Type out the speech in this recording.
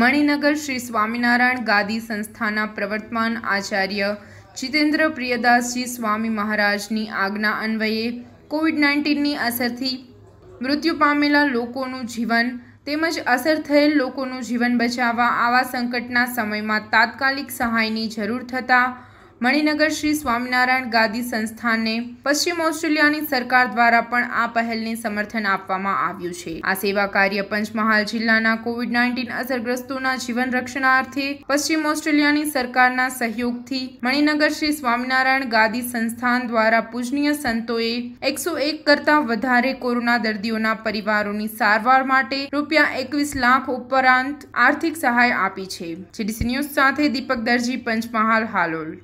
મણિનગર શ્રી સ્વામિનારાયણ ગાદી સંસ્થાના પ્રવર્તમાન આચાર્ય જીતેન્દ્ર પ્રિયદાસજી સ્વામી મહારાજની આજ્ઞા અન્વયે કોવિડ નાઇન્ટીનની અસરથી મૃત્યુ પામેલા લોકોનું જીવન તેમજ અસર થયેલ લોકોનું જીવન બચાવવા આવા સંકટના સમયમાં તાત્કાલિક સહાયની જરૂર થતાં મણિનગર શ્રી સ્વામિનારાયણ ગાદી સંસ્થાને પશ્ચિમ ઓસ્ટ્રેલિયાની સરકાર દ્વારા પણ આ પહેલને સમર્થન આપવામાં આવ્યું છે આ સેવા કાર્ય પંચમહાલ જિલ્લાના કોવિડ નાઇન્ટીન અસરગ્રસ્તોના જીવન રક્ષણાર્થે પશ્ચિમ ઓસ્ટ્રેલિયાની સરકારના સહયોગથી મણિનગર શ્રી સ્વામિનારાયણ ગાદી સંસ્થાન દ્વારા પૂજનીય સંતોએ એકસો એક કરતાં વધારે કોરોના દર્દીઓના પરિવારોની સારવાર માટે રૂપિયા એકવીસ લાખ ઉપરાંત આર્થિક સહાય આપી છે જીડીસી ન્યૂઝ સાથે દીપક દરજી પંચમહાલ હાલોલ